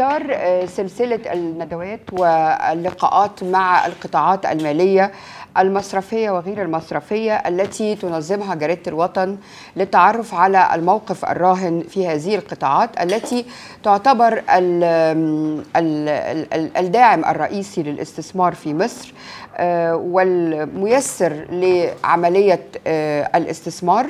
إطار آه، سلسلة الندوات واللقاءات مع القطاعات المالية المصرفية وغير المصرفية التي تنظمها جريدة الوطن للتعرف على الموقف الراهن في هذه القطاعات التي تعتبر الداعم الرئيسي للاستثمار في مصر آه، والميسر لعملية آه، الاستثمار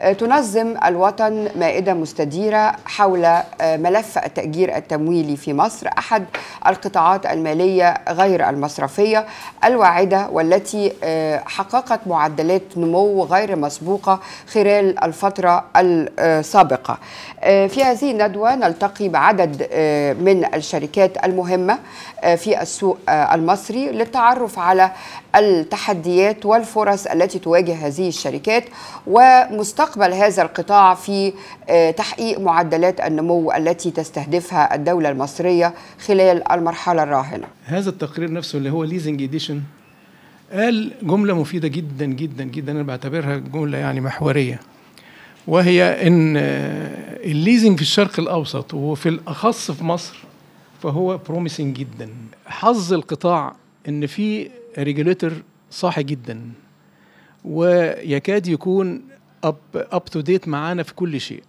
آه، تنظم الوطن مائدة مستديرة حول آه، ملف التأجير التمويلي في مصر أحد القطاعات المالية غير المصرفية الواعدة والتي آه، حققت معدلات نمو غير مسبوقة خلال الفترة السابقة في هذه الندوة نلتقي بعدد من الشركات المهمة في السوق المصري للتعرف على التحديات والفرص التي تواجه هذه الشركات ومستقبل يستقبل هذا القطاع في آه، تحقيق معدلات النمو التي تستهدفها الدولة المصرية خلال المرحلة الراهنة هذا التقرير نفسه اللي هو ليزنج اديشن قال جملة مفيدة جدا جدا جدا أنا بعتبرها جملة يعني محورية وهي إن آه، الليزنج في الشرق الأوسط وفي الأخص في مصر فهو بروميسنج جدا حظ القطاع إن في ريجوليتر صاحي جدا ويكاد يكون اب تو ديت معانا في كل شيء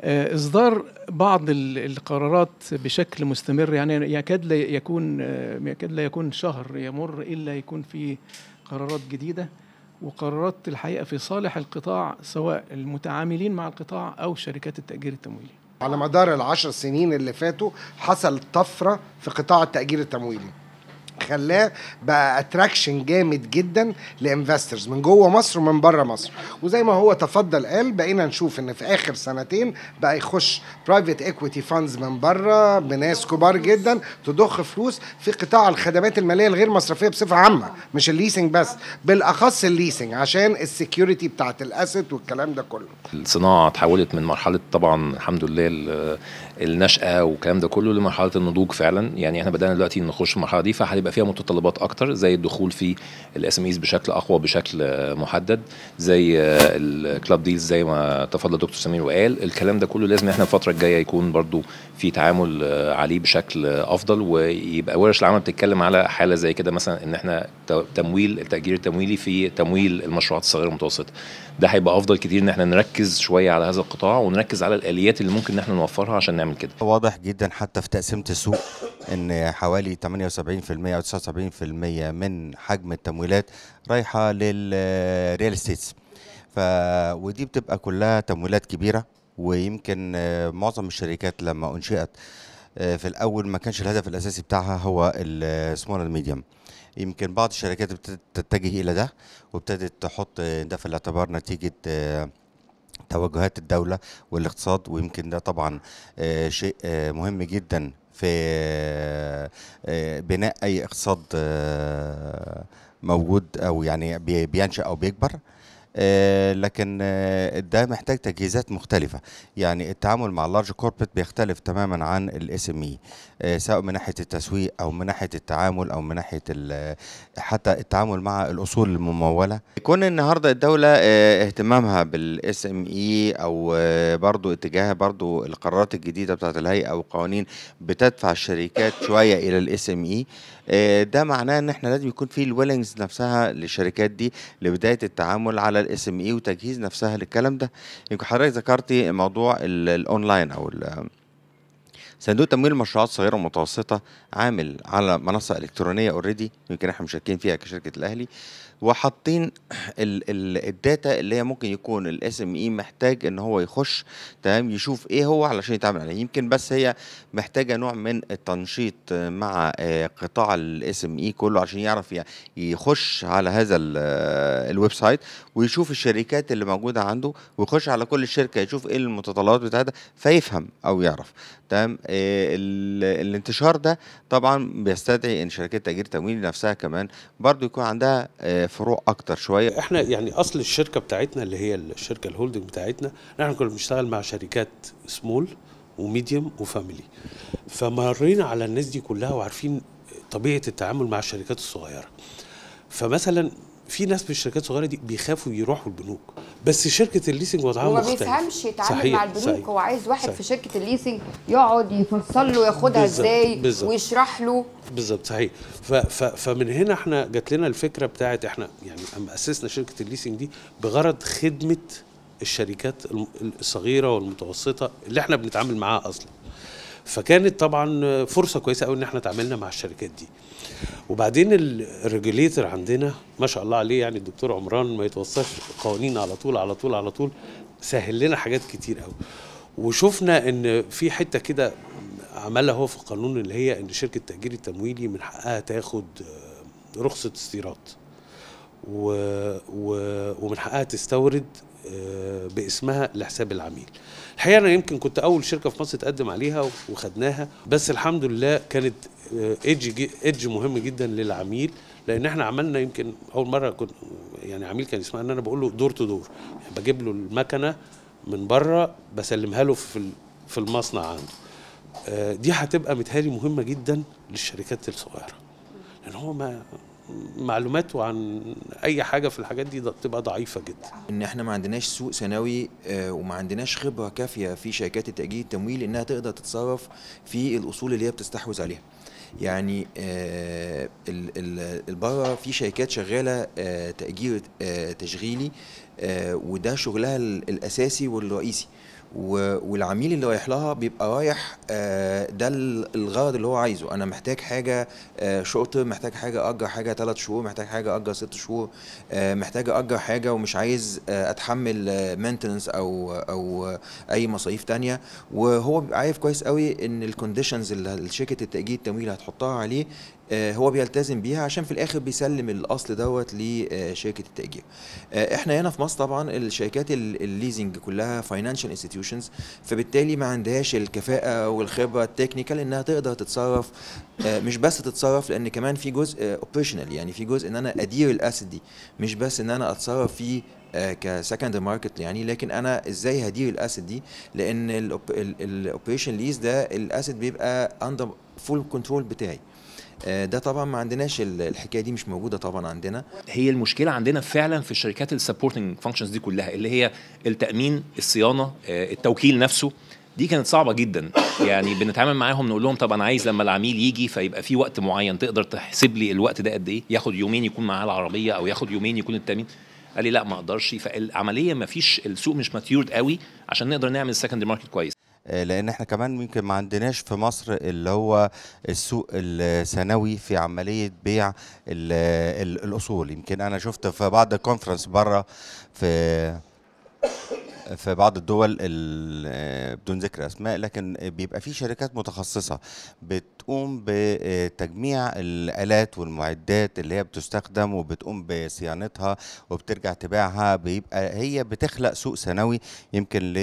آه، اصدار بعض القرارات بشكل مستمر يعني يكاد لا يكون آه، يكاد لا يكون شهر يمر الا يكون في قرارات جديده وقرارات الحقيقه في صالح القطاع سواء المتعاملين مع القطاع او شركات التاجير التمويلي. على مدار العشر سنين اللي فاتوا حصل طفره في قطاع التاجير التمويلي. خلاه بقى اتراكشن جامد جدا لانفسترز من جوه مصر ومن بره مصر وزي ما هو تفضل قال بقينا نشوف ان في اخر سنتين بقى يخش برايفت ايكويتي فاندز من بره بناس كبار جدا تضخ فلوس في قطاع الخدمات الماليه الغير مصرفيه بصفه عامه مش الليسنج بس بالاخص الليسنج عشان السكيورتي بتاعت الاسيت والكلام ده كله الصناعه تحولت من مرحله طبعا الحمد لله النشاه والكلام ده كله لمرحله النضوج فعلا يعني احنا بدانا دلوقتي نخش المرحله دي فهتبقى هيبقى فيها متطلبات اكتر زي الدخول في الاس ام ايز بشكل اقوى بشكل محدد زي آه، الكلاب ديلز زي ما تفضل دكتور سمير وقال الكلام ده كله لازم احنا الفتره الجايه يكون برضو في تعامل آه، عليه بشكل افضل ويبقى ورش العمل بتتكلم على حاله زي كده مثلا ان احنا تمويل التاجير التمويلي في تمويل المشروعات الصغيره والمتوسطه ده هيبقى افضل كتير ان احنا نركز شويه على هذا القطاع ونركز على الاليات اللي ممكن ان احنا نوفرها عشان نعمل كده واضح جدا حتى في تقسيمه السوق ان حوالي 78% 179% 79% من حجم التمويلات رايحه للريال استيتس ف ودي بتبقى كلها تمويلات كبيره ويمكن آه، معظم الشركات لما انشئت آه، في الاول ما كانش الهدف الاساسي بتاعها هو السمول ميديوم آه، يمكن بعض الشركات ابتدت تتجه الى ده وابتدت تحط ده في الاعتبار نتيجه توجهات الدولة والاقتصاد ويمكن ده طبعا شيء مهم جدا في آه، بناء اي اقتصاد آه، موجود او يعني بينشا او بيكبر آه، لكن آه، ده محتاج تجهيزات مختلفة يعني التعامل مع اللارج كوربريت بيختلف تماما عن الاس e. ام آه، اي سواء من ناحية التسويق أو من ناحية التعامل أو من ناحية حتى التعامل مع الأصول الممولة كون النهاردة الدولة اهتمامها بالاس ام اي e أو برضو اتجاهها برضو القرارات الجديدة بتاعت الهيئة أو القوانين بتدفع الشركات شوية إلى الاس ام اي آه، ده معناه ان احنا لازم يكون في الويلنجز نفسها للشركات دي لبدايه التعامل على الاس ام اي e وتجهيز نفسها للكلام ده يمكن حضرتك ذكرتي موضوع الاونلاين او صندوق تمويل المشروعات الصغيره والمتوسطه عامل على منصه الكترونيه اوريدي يمكن احنا مشاركين فيها كشركه الاهلي وحاطين الداتا اللي هي ممكن يكون الاس ام اي e محتاج ان هو يخش تمام يشوف ايه هو علشان يتعامل عليه يمكن بس هي محتاجه نوع من التنشيط مع آه، قطاع الاس ام اي e كله عشان يعرف يخش على هذا آه، الويب سايت ويشوف الشركات اللي موجوده عنده ويخش على كل شركه يشوف ايه المتطلبات بتاعتها فيفهم او يعرف تمام آه، الانتشار ده طبعا بيستدعي ان شركات تأجير تمويل نفسها كمان برضو يكون عندها الفروع اكتر شويه احنا يعني اصل الشركه بتاعتنا اللي هي الشركه الهولدنج بتاعتنا احنا كنا بنشتغل مع شركات سمول وميديوم وفاميلي فمرينا على الناس دي كلها وعارفين طبيعه التعامل مع الشركات الصغيره فمثلا في ناس في الشركات الصغيره دي بيخافوا يروحوا البنوك بس شركه الليسنج وضعها مختلف هو ما بيفهمش يتعامل صحيح. مع البنوك صحيح. هو عايز واحد صحيح. في شركه الليسنج يقعد يفصل له ياخدها ازاي ويشرح له بالظبط صحيح ف ف فمن هنا احنا جات لنا الفكره بتاعت احنا يعني اما اسسنا شركه الليسنج دي بغرض خدمه الشركات الصغيره والمتوسطه اللي احنا بنتعامل معاها اصلا فكانت طبعا فرصه كويسه قوي ان احنا تعاملنا مع الشركات دي وبعدين الريجوليتر عندنا ما شاء الله عليه يعني الدكتور عمران ما يتوصاش قوانين على طول على طول على طول سهل لنا حاجات كتير قوي وشفنا ان في حته كده عملها هو في القانون اللي هي ان شركه التاجير التمويلي من حقها تاخد آه، رخصه استيراد و... و... ومن حقها تستورد آه، باسمها لحساب العميل الحقيقه انا يمكن كنت اول شركه في مصر تقدم عليها وخدناها بس الحمد لله كانت ايدج آه، ايدج مهم جدا للعميل لان احنا عملنا يمكن اول مره كنت يعني عميل كان يسمع ان انا بقول له دور تو دور يعني بجيب له المكنه من بره بسلمها له في في المصنع عنده آه، دي هتبقى متهيألي مهمه جدا للشركات الصغيره لان هو ما معلوماته عن اي حاجه في الحاجات دي تبقى ضعيفه جدا ان احنا ما عندناش سوق ثانوي آه، وما عندناش خبره كافيه في شركات التاجير التمويل انها تقدر تتصرف في الاصول اللي هي بتستحوذ عليها يعني آه، البره في شركات شغاله آه، تاجير تشغيلي وده شغلها الاساسي والرئيسي والعميل اللي رايح لها بيبقى رايح آه، ده الغرض اللي هو عايزه انا محتاج حاجه شورت آه، محتاج حاجه اجر حاجه ثلاث شهور محتاج حاجه اجر ست شهور آه، محتاج اجر حاجه ومش عايز اتحمل مينتنس او او اي مصاريف تانية وهو بيبقى عارف كويس قوي ان الكونديشنز اللي شركه التاجير التمويل هتحطها عليه آه، هو بيلتزم بيها عشان في الاخر بيسلم الاصل دوت لشركه التاجير آه، احنا هنا في مصر طبعا الشركات الليزنج كلها فاينانشال انستتيوشنز فبالتالي ما عندهاش الكفاءه والخبره التكنيكال انها تقدر تتصرف آه، مش بس تتصرف لان كمان في جزء اوبريشنال يعني في جزء ان انا ادير الاسد دي مش بس ان انا اتصرف فيه كسكند ماركت يعني لكن انا ازاي هدير الاسد دي لان الاوبريشن ليز ده الاسد بيبقى اندر فول كنترول بتاعي آه، ده طبعا ما عندناش الحكايه دي مش موجوده طبعا عندنا هي المشكله عندنا فعلا في الشركات السبورتنج فانكشنز دي كلها اللي هي التامين الصيانه آه، التوكيل نفسه دي كانت صعبه جدا يعني بنتعامل معاهم نقول لهم طب انا عايز لما العميل يجي فيبقى في وقت معين تقدر تحسب لي الوقت ده قد ايه ياخد يومين يكون معاه العربيه او ياخد يومين يكون التامين قال لي لا ما اقدرش فالعمليه ما فيش السوق مش ماتيورد قوي عشان نقدر نعمل سكند ماركت كويس آه، لان احنا كمان يمكن ما عندناش في مصر اللي هو السوق الثانوي في عمليه بيع الاصول يمكن انا شفت في بعض الكونفرنس بره في في بعض الدول آه، بدون ذكر اسماء لكن بيبقى في شركات متخصصه بتقوم بتجميع الالات والمعدات اللي هي بتستخدم وبتقوم بصيانتها وبترجع تبيعها بيبقى هي بتخلق سوق ثانوي يمكن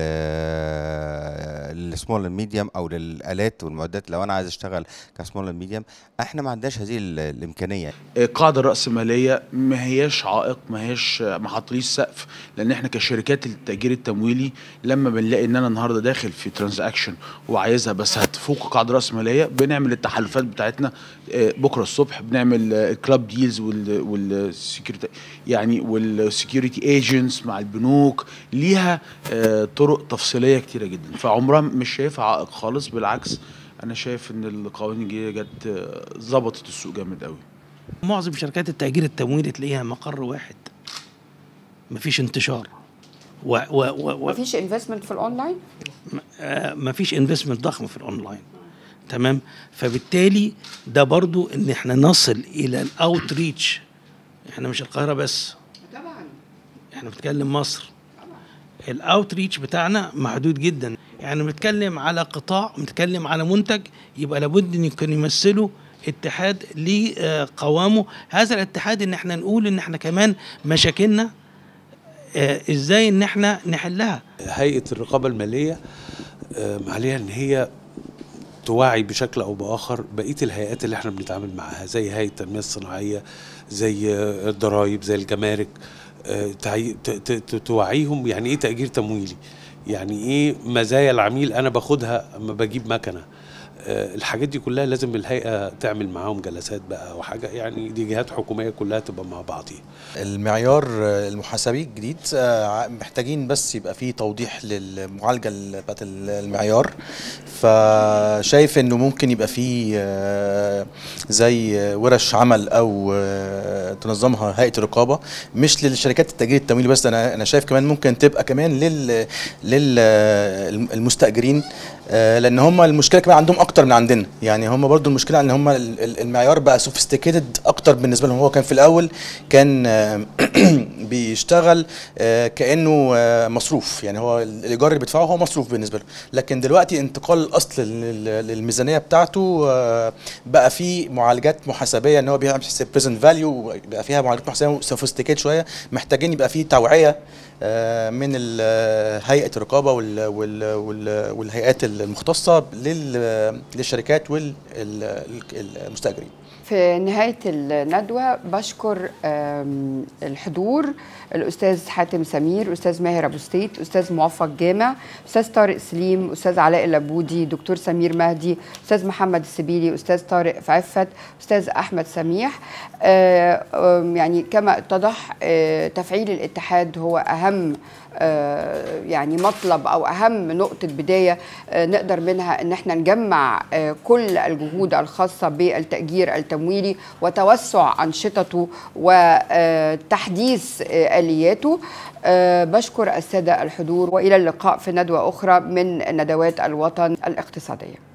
آه، للسمول ميديوم او للالات والمعدات لو انا عايز اشتغل كسمول ميديوم احنا ما عندناش هذه الامكانيه القاعده إيه، الراسماليه ما هياش عائق ما هياش ما سقف لان احنا كشركات التاجير التمويلي لما بنلاقي ان انا النهارده داخل في ترانزاكشن وعايزها بس هتفوق قاعده راس ماليه بنعمل التحالفات بتاعتنا آه، بكره الصبح بنعمل كلاب ديلز والسكيورتي يعني والسكيورتي ايجنتس مع البنوك ليها آه، طرق تفصيليه كتيره جدا فعمرها مش شايفها عائق خالص بالعكس انا شايف ان القوانين الجديده جت آه، ظبطت السوق جامد قوي معظم شركات التأجير التمويلي تلاقيها مقر واحد مفيش انتشار و و و مفيش انفستمنت في الاونلاين؟ مفيش انفستمنت ضخم في الاونلاين تمام فبالتالي ده برضو ان احنا نصل الى الاوت ريتش احنا مش القاهره بس طبعا احنا بنتكلم مصر الاوت ريتش بتاعنا محدود جدا يعني بنتكلم على قطاع بنتكلم على منتج يبقى لابد ان يكون يمثله اتحاد لقوامه هذا الاتحاد ان احنا نقول ان احنا كمان مشاكلنا آه، ازاي ان احنا نحلها هيئه الرقابه الماليه آه، عليها ان هي توعي بشكل او باخر بقيه الهيئات اللي احنا بنتعامل معاها زي هيئه التنميه الصناعيه زي الضرايب زي الجمارك آه، توعيهم يعني ايه تاجير تمويلي يعني ايه مزايا العميل انا باخدها اما بجيب مكنه آه، الحاجات دي كلها لازم الهيئه تعمل معاهم جلسات بقى وحاجه يعني دي جهات حكوميه كلها تبقى مع بعضيها. المعيار آه، المحاسبي الجديد آه، محتاجين بس يبقى فيه توضيح للمعالجه بتاعت المعيار فشايف انه ممكن يبقى فيه زي ورش عمل او تنظمها هيئه الرقابه مش للشركات التأجير التمويلي بس انا انا شايف كمان ممكن تبقى كمان لل للمستاجرين آه، لان هم المشكله كمان عندهم اكتر من عندنا يعني هم برضو المشكله ان هم المعيار بقى سوفيستيكيتد اكتر بالنسبه لهم هو كان في الاول كان آه، بيشتغل آه، كانه مصروف يعني هو الايجار اللي بيدفعه هو مصروف بالنسبه له لكن دلوقتي انتقال الاصل للميزانيه بتاعته بقى فيه معالجات محاسبيه ان هو بيعمل بريزنت فاليو بقى فيها معالجات محاسبيه سوفيستيكيت شويه محتاجين يبقى فيه توعيه آه، من هيئه الرقابه والهيئات المختصه للشركات والمستاجرين في نهاية الندوة بشكر الحضور الأستاذ حاتم سمير أستاذ ماهر أبو ستيت أستاذ موفق جامع أستاذ طارق سليم أستاذ علاء اللبودي دكتور سمير مهدي أستاذ محمد السبيلي أستاذ طارق فعفت أستاذ أحمد سميح آه، يعني كما اتضح آه، تفعيل الاتحاد هو أهم اهم آه، يعني مطلب او اهم نقطه بدايه آه، نقدر منها ان احنا نجمع آه، كل الجهود الخاصه بالتاجير التمويلي وتوسع انشطته وتحديث الياته بشكر الساده الحضور والى اللقاء في ندوه اخرى من ندوات الوطن الاقتصاديه